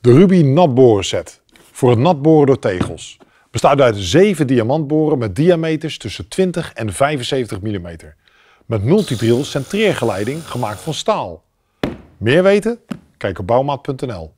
De Ruby natboren set voor het natboren door tegels. Bestaat uit 7 diamantboren met diameters tussen 20 en 75 mm. Met multidrill centreergeleiding gemaakt van staal. Meer weten? Kijk op bouwmaat.nl.